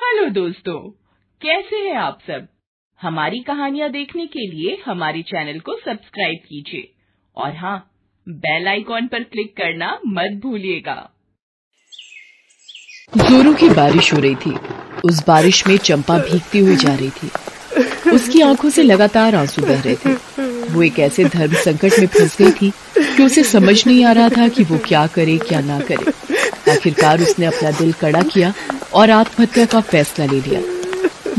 hello दोस्तों कैसे हैं आप सब हमारी कहानियाँ देखने के लिए हमारे चैनल को सब्सक्राइब कीजिए और हाँ बेल आइकॉन पर क्लिक करना मत भूलिएगा जोरों की बारिश हो रही थी उस बारिश में चंपा भीगती हुई जा रही थी उसकी आंखों से लगातार आंसू बह रहे थे वो एक ऐसे धर्म संकट में फंस गई थी कि उसे समझ नहीं आ रहा था कि वो क्या करे क्या ना करे आखिरकार उसने अपना दिल कड़ा किया और आत्महत्या का फैसला ले लिया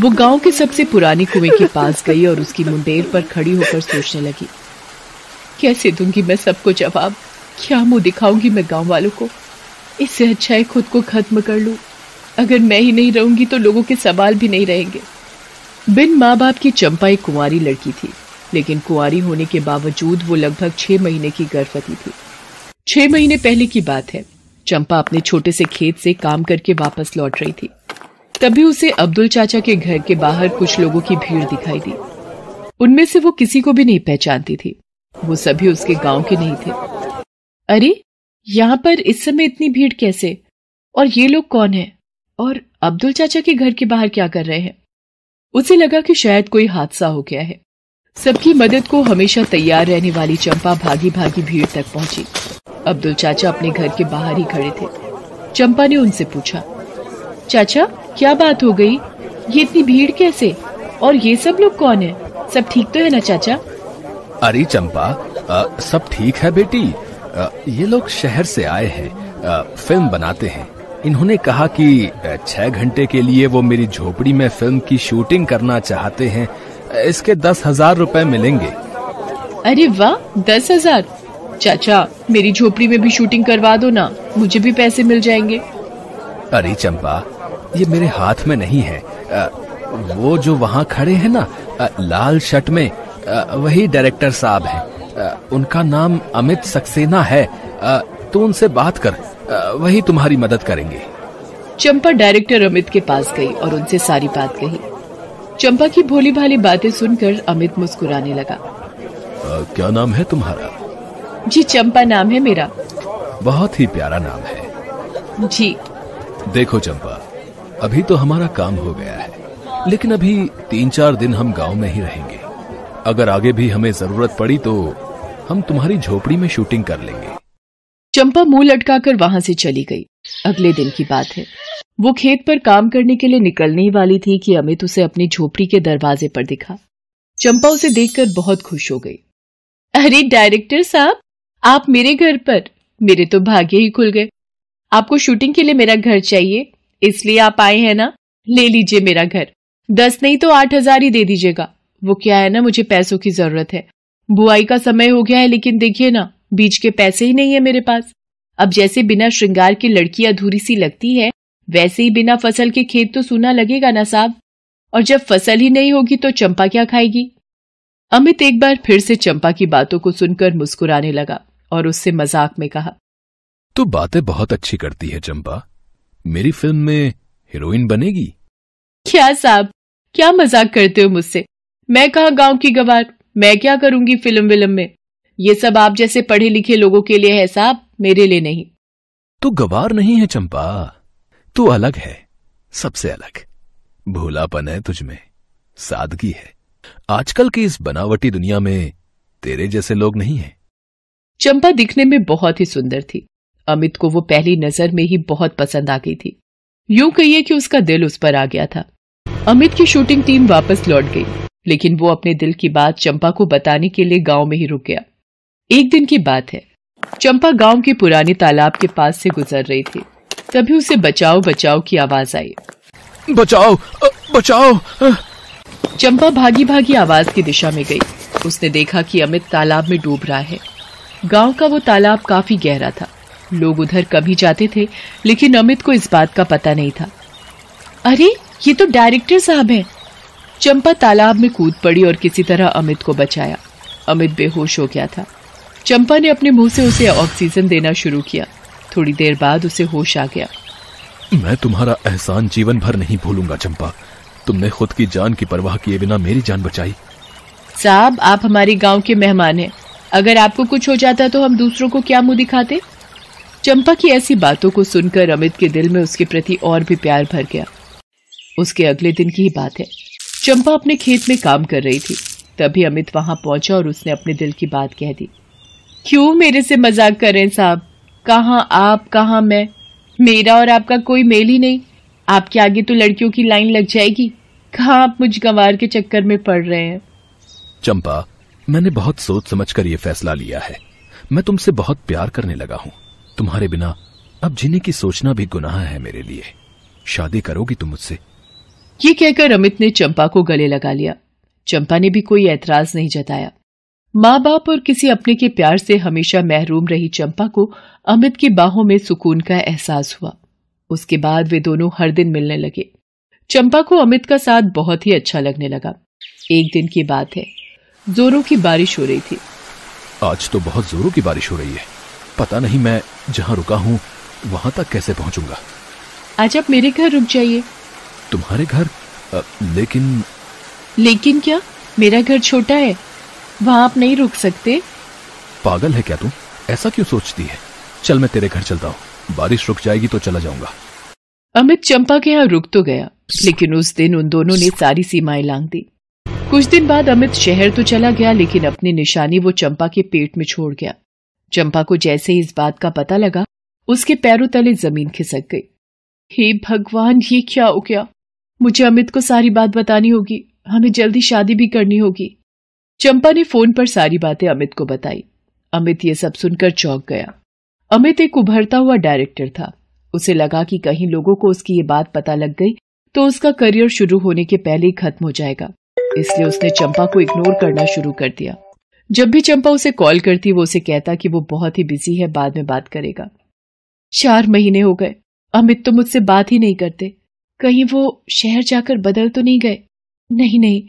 वो गांव के सबसे पुराने कुएं के पास गई और उसकी मुंडेर पर खड़ी होकर सोचने लगी कैसे दूंगी मैं सबको जवाब क्या मुंह दिखाऊंगी मैं गांव वालों को इससे अच्छा है खुद को खत्म कर लूं अगर मैं ही नहीं रहूंगी तो लोगों के सवाल भी नहीं रहेंगे बिन माँ बाप की चंपा एक कुंवारी लड़की थी लेकिन कुंवारी होने के बावजूद वो लगभग छह महीने की गर्भवती थी छह महीने पहले की बात है चंपा अपने छोटे से खेत से काम करके वापस लौट रही थी तभी उसे अब्दुल चाचा के घर के बाहर कुछ लोगों की भीड़ दिखाई दी उनमें से वो किसी को भी नहीं पहचानती थी वो सभी उसके गांव के नहीं थे अरे यहाँ पर इस समय इतनी भीड़ कैसे और ये लोग कौन है और अब्दुल चाचा के घर के बाहर क्या कर रहे हैं उसे लगा कि शायद कोई हादसा हो गया है सबकी मदद को हमेशा तैयार रहने वाली चंपा भागी भागी भीड़ तक पहुंची अब्दुल चाचा अपने घर के बाहर ही खड़े थे चंपा ने उनसे पूछा चाचा क्या बात हो गई ये इतनी भीड़ कैसे और ये सब लोग कौन है सब ठीक तो है ना चाचा अरे चंपा आ, सब ठीक है बेटी आ, ये लोग शहर से आए हैं फिल्म बनाते हैं इन्होंने कहा कि छह घंटे के लिए वो मेरी झोपड़ी में फिल्म की शूटिंग करना चाहते हैं इसके दस हजार रूपए मिलेंगे अरे वाह दस हजार चाचा मेरी झोपड़ी में भी शूटिंग करवा दो ना मुझे भी पैसे मिल जाएंगे अरे चंपा ये मेरे हाथ में नहीं है आ, वो जो वहाँ खड़े हैं ना आ, लाल शर्ट में आ, वही डायरेक्टर साहब हैं उनका नाम अमित सक्सेना है तो उनसे बात कर वही तुम्हारी मदद करेंगे चंपा डायरेक्टर अमित के पास गई और उनसे सारी बात कही चंपा की भोली भाली बातें सुनकर अमित मुस्कुराने लगा आ, क्या नाम है तुम्हारा जी चंपा नाम है मेरा बहुत ही प्यारा नाम है जी देखो चंपा अभी तो हमारा काम हो गया है लेकिन अभी तीन चार दिन हम गांव में ही रहेंगे अगर आगे भी हमें जरूरत पड़ी तो हम तुम्हारी झोपड़ी में शूटिंग कर लेंगे चंपा मुंह लटकाकर वहां से चली गई अगले दिन की बात है वो खेत पर काम करने के लिए निकलने ही वाली थी कि अमित उसे अपनी झोपड़ी के दरवाजे पर दिखा चंपा उसे देखकर बहुत खुश हो गई अरे डायरेक्टर साहब आप मेरे घर पर मेरे तो भाग्य ही खुल गए आपको शूटिंग के लिए मेरा घर चाहिए इसलिए आप आए हैं ना ले लीजिए मेरा घर दस नहीं तो आठ हजार ही दे दीजिएगा वो क्या है ना मुझे पैसों की जरूरत है बुआई का समय हो गया है लेकिन देखिए ना बीज के पैसे ही नहीं है मेरे पास अब जैसे बिना श्रृंगार की लड़की अधूरी सी लगती है वैसे ही बिना फसल के खेत तो सूना लगेगा ना साहब और जब फसल ही नहीं होगी तो चंपा क्या खाएगी अमित एक बार फिर से चंपा की बातों को सुनकर मुस्कुराने लगा और उससे मजाक में कहा तो बातें बहुत अच्छी करती है चंपा मेरी फिल्म में हीरोइन बनेगी क्या साहब क्या मजाक करते हो मुझसे मैं कहा गांव की गवार मैं क्या करूंगी फिल्म विलम में ये सब आप जैसे पढ़े लिखे लोगों के लिए है साहब मेरे लिए नहीं तो गवार नहीं है चंपा तू अलग है सबसे अलग भोलापन है तुझमें सादगी है आजकल की इस बनावटी दुनिया में तेरे जैसे लोग नहीं हैं चंपा दिखने में बहुत ही सुंदर थी अमित को वो पहली नजर में ही बहुत पसंद आ गई थी यूं कहिए कि उसका दिल उस पर आ गया था अमित की शूटिंग टीम वापस लौट गई लेकिन वो अपने दिल की बात चंपा को बताने के लिए गांव में ही रुक गया एक दिन की बात है चंपा गांव के पुराने तालाब के पास से गुजर रही थी तभी उसे बचाओ बचाओ की आवाज आई बचाओ बचाओ चंपा भागी भागी आवाज की दिशा में गई उसने देखा कि अमित तालाब में डूब रहा है गांव का वो तालाब काफी गहरा था लोग उधर कभी जाते थे लेकिन अमित को इस बात का पता नहीं था अरे ये तो डायरेक्टर साहब हैं चंपा तालाब में कूद पड़ी और किसी तरह अमित को बचाया अमित बेहोश हो गया था चंपा ने अपने मुंह से उसे ऑक्सीजन देना शुरू किया थोड़ी देर बाद उसे होश आ गया मैं तुम्हारा एहसान जीवन भर नहीं भूलूंगा चंपा तुमने खुद की जान की परवाह किए बिना मेरी जान बचाई साहब आप हमारे गांव के मेहमान हैं अगर आपको कुछ हो जाता तो हम दूसरों को क्या मुंह दिखाते चंपा की ऐसी बातों को सुनकर अमित के दिल में उसके प्रति और भी प्यार भर गया उसके अगले दिन की ही बात है चंपा अपने खेत में काम कर रही थी तभी अमित वहां पहुंचा और उसने अपने दिल की बात कह दी क्यों मेरे से मजाक करें साहब कहा आप कहाँ मैं मेरा और आपका कोई मेल ही नहीं आपके आगे तो लड़कियों की लाइन लग जाएगी कहा आप मुझ गंवार के चक्कर में पड़ रहे हैं चंपा मैंने बहुत सोच समझकर यह फैसला लिया है मैं तुमसे बहुत प्यार करने लगा हूं तुम्हारे बिना अब जीने की सोचना भी गुनाह है मेरे लिए शादी करोगी तुम मुझसे ये कहकर अमित ने चंपा को गले लगा लिया चंपा ने भी कोई ऐतराज नहीं जताया माँ बाप और किसी अपने के प्यार से हमेशा महरूम रही चंपा को अमित की बाहों में सुकून का एहसास हुआ उसके बाद वे दोनों हर दिन मिलने लगे चंपा को अमित का साथ बहुत ही अच्छा लगने लगा एक दिन की बात है जोरों की बारिश हो रही थी आज तो बहुत जोरों की बारिश हो रही है पता नहीं मैं जहाँ रुका हूँ वहाँ तक कैसे पहुँचूंगा आज आप मेरे घर रुक जाइए तुम्हारे घर लेकिन लेकिन क्या मेरा घर छोटा है वहाँ आप नहीं रुक सकते पागल है क्या तुम ऐसा क्यों सोचती है चल मैं तेरे घर चलता हूँ बारिश रुक जाएगी तो चला जाऊंगा अमित चंपा के यहाँ रुक तो गया लेकिन उस दिन उन दोनों ने सारी सीमाएं लांग दी कुछ दिन बाद अमित शहर तो चला गया लेकिन अपनी निशानी वो चंपा के पेट में छोड़ गया चंपा को जैसे ही इस बात का पता लगा उसके पैरों तले जमीन खिसक गई हे भगवान ये क्या हो गया मुझे अमित को सारी बात बतानी होगी हमें जल्दी शादी भी करनी होगी चंपा ने फोन पर सारी बातें अमित को बताई अमित ये सब सुनकर चौंक गया अमित एक उभरता हुआ डायरेक्टर था उसे लगा कि कहीं लोगों को उसकी ये बात पता लग गई तो उसका करियर शुरू होने के पहले ही खत्म हो जाएगा इसलिए उसने चंपा को इग्नोर करना शुरू कर दिया जब भी चंपा उसे कॉल करती वो उसे कहता कि वो बहुत ही बिजी है बाद में बात करेगा चार महीने हो गए अमित तो मुझसे बात ही नहीं करते कहीं वो शहर जाकर बदल तो नहीं गए नहीं नहीं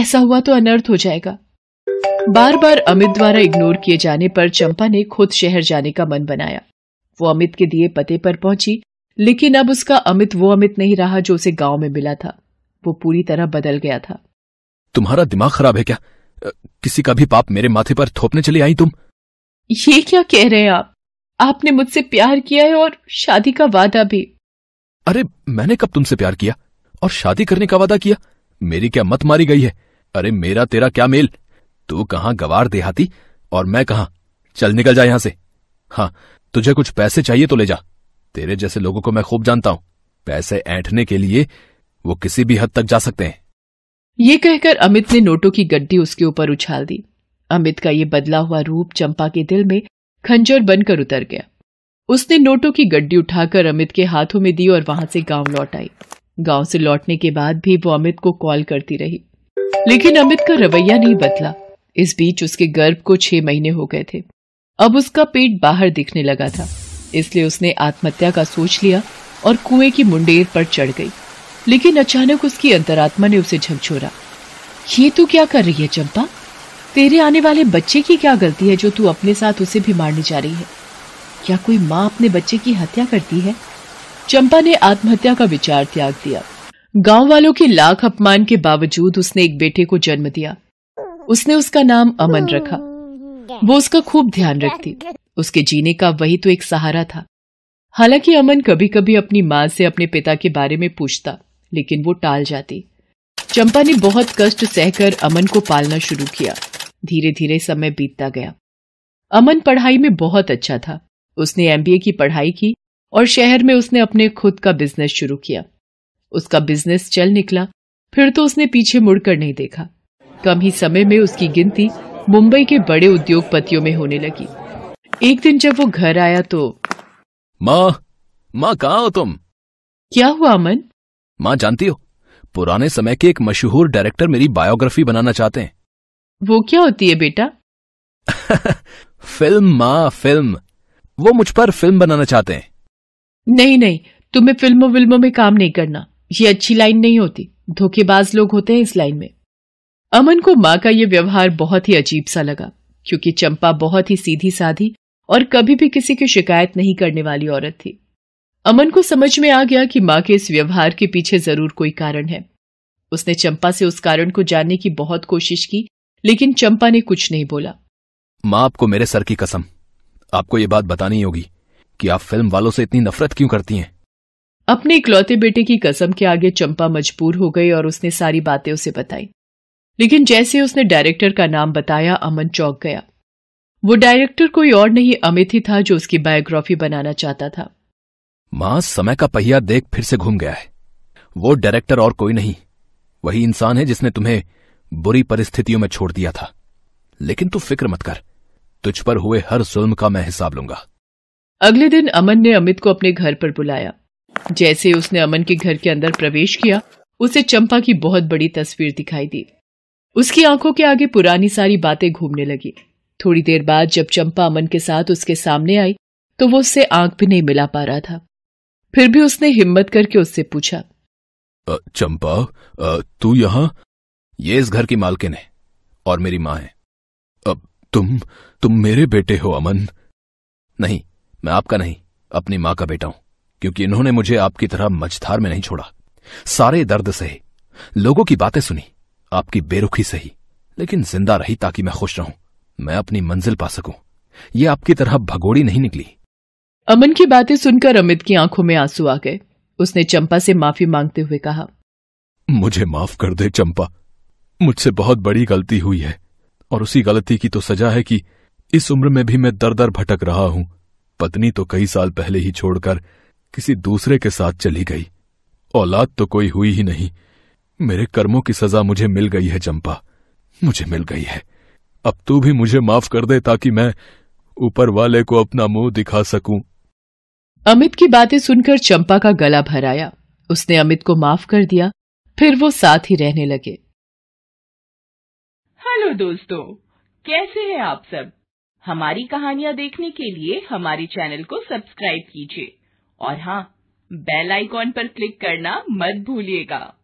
ऐसा हुआ तो अनर्थ हो जाएगा बार बार अमित द्वारा इग्नोर किए जाने पर चंपा ने खुद शहर जाने का मन बनाया वो अमित के दिए पते पर पहुंची लेकिन अब उसका अमित वो अमित नहीं रहा जो उसे गांव में मिला था वो पूरी तरह बदल गया था तुम्हारा दिमाग खराब है क्या किसी का भी पाप मेरे माथे पर थोपने चली आई तुम ये क्या कह रहे हैं आप आपने मुझसे प्यार किया है और शादी का वादा भी अरे मैंने कब तुमसे प्यार किया और शादी करने का वादा किया मेरी क्या मत मारी गई है अरे मेरा तेरा क्या मेल तू कहा गवार देहाती और मैं कहा चल निकल जा यहां से हाँ तुझे कुछ पैसे चाहिए तो ले जा तेरे जैसे लोगों को मैं खूब जानता हूं पैसे ऐंठने के लिए वो किसी भी हद तक जा सकते हैं ये कहकर अमित ने नोटों की गड्डी उसके ऊपर उछाल दी अमित का ये बदला हुआ रूप चंपा के दिल में खंजर बनकर उतर गया उसने नोटों की गड्डी उठाकर अमित के हाथों में दी और वहां से गांव लौट आई गांव से लौटने के बाद भी वो अमित को कॉल करती रही लेकिन अमित का रवैया नहीं बदला इस बीच उसके गर्भ को छह महीने हो गए थे अब उसका पेट बाहर दिखने लगा था इसलिए उसने आत्महत्या का सोच लिया और कुएं की मुंडेर पर चढ़ गई लेकिन अचानक उसकी अंतरात्मा ने उसे झकझोरा ये तू क्या कर रही है चंपा तेरे आने वाले बच्चे की क्या गलती है जो तू अपने साथ उसे भी मारने जा रही है क्या कोई माँ अपने बच्चे की हत्या करती है चंपा ने आत्महत्या का विचार त्याग दिया गांव वालों के लाख अपमान के बावजूद उसने एक बेटे को जन्म दिया उसने उसका नाम अमन रखा वो उसका खूब ध्यान रखती उसके जीने का वही तो एक सहारा था हालांकि अमन कभी कभी अपनी माँ से अपने पिता के बारे में पूछता लेकिन वो टाल जाती चंपा ने बहुत कष्ट सहकर अमन को पालना शुरू किया धीरे धीरे समय बीतता गया अमन पढ़ाई में बहुत अच्छा था उसने एमबीए की पढ़ाई की और शहर में उसने अपने खुद का बिजनेस शुरू किया उसका बिजनेस चल निकला फिर तो उसने पीछे मुड़कर नहीं देखा कम ही समय में उसकी गिनती मुंबई के बड़े उद्योगपतियों में होने लगी एक दिन जब वो घर आया तो माँ माँ कहा हो तुम क्या हुआ अमन माँ जानती हो पुराने समय के एक मशहूर डायरेक्टर मेरी बायोग्राफी बनाना चाहते हैं वो क्या होती है बेटा फिल्म माँ फिल्म वो मुझ पर फिल्म बनाना चाहते हैं नहीं नहीं तुम्हें फिल्मों विल्मों में काम नहीं करना ये अच्छी लाइन नहीं होती धोखेबाज लोग होते हैं इस लाइन में अमन को माँ का ये व्यवहार बहुत ही अजीब सा लगा क्योंकि चंपा बहुत ही सीधी साधी और कभी भी किसी की शिकायत नहीं करने वाली औरत थी अमन को समझ में आ गया कि मां के इस व्यवहार के पीछे जरूर कोई कारण है उसने चंपा से उस कारण को जानने की बहुत कोशिश की लेकिन चंपा ने कुछ नहीं बोला माँ आपको मेरे सर की कसम आपको ये बात बतानी होगी कि आप फिल्म वालों से इतनी नफरत क्यों करती हैं अपने इकलौते बेटे की कसम के आगे चंपा मजबूर हो गई और उसने सारी बातें उसे बताई लेकिन जैसे उसने डायरेक्टर का नाम बताया अमन चौक गया वो डायरेक्टर कोई और नहीं अमित ही था जो उसकी बायोग्राफी बनाना चाहता था मां समय का पहिया देख फिर से घूम गया है वो डायरेक्टर और कोई नहीं वही इंसान है जिसने तुम्हें बुरी परिस्थितियों में छोड़ दिया था लेकिन तू फिक्र मत कर तुझ पर हुए हर जुल्म का मैं हिसाब लूंगा अगले दिन अमन ने अमित को अपने घर पर बुलाया जैसे उसने अमन के घर के अंदर प्रवेश किया उसे चंपा की बहुत बड़ी तस्वीर दिखाई दी उसकी आंखों के आगे पुरानी सारी बातें घूमने लगी थोड़ी देर बाद जब चंपा अमन के साथ उसके सामने आई तो वो उससे आंख भी नहीं मिला पा रहा था फिर भी उसने हिम्मत करके उससे पूछा चंपा तू यहाँ ये इस घर की मालकिन है और मेरी माँ है अब तुम तुम मेरे बेटे हो अमन नहीं मैं आपका नहीं अपनी माँ का बेटा हूं क्योंकि इन्होंने मुझे आपकी तरह मझधार में नहीं छोड़ा सारे दर्द सहे लोगों की बातें सुनी आपकी बेरुखी सही लेकिन जिंदा रही ताकि मैं खुश रहूं मैं अपनी मंजिल पा सकूं ये आपकी तरह भगोड़ी नहीं निकली अमन की बातें सुनकर अमित की आंखों में आंसू आ गए उसने चंपा से माफी मांगते हुए कहा मुझे माफ कर दे चंपा मुझसे बहुत बड़ी गलती हुई है और उसी गलती की तो सजा है कि इस उम्र में भी मैं दर दर भटक रहा हूं पत्नी तो कई साल पहले ही छोड़कर किसी दूसरे के साथ चली गई औलाद तो कोई हुई ही नहीं मेरे कर्मों की सजा मुझे मिल गई है चंपा मुझे मिल गई है अब तू भी मुझे माफ कर दे ताकि मैं ऊपर वाले को अपना मुंह दिखा सकूं अमित की बातें सुनकर चंपा का गला भर आया उसने अमित को माफ कर दिया फिर वो साथ ही रहने लगे हेलो दोस्तों कैसे हैं आप सब हमारी कहानियां देखने के लिए हमारे चैनल को सब्सक्राइब कीजिए और हाँ बेल आइकॉन पर क्लिक करना मत भूलिएगा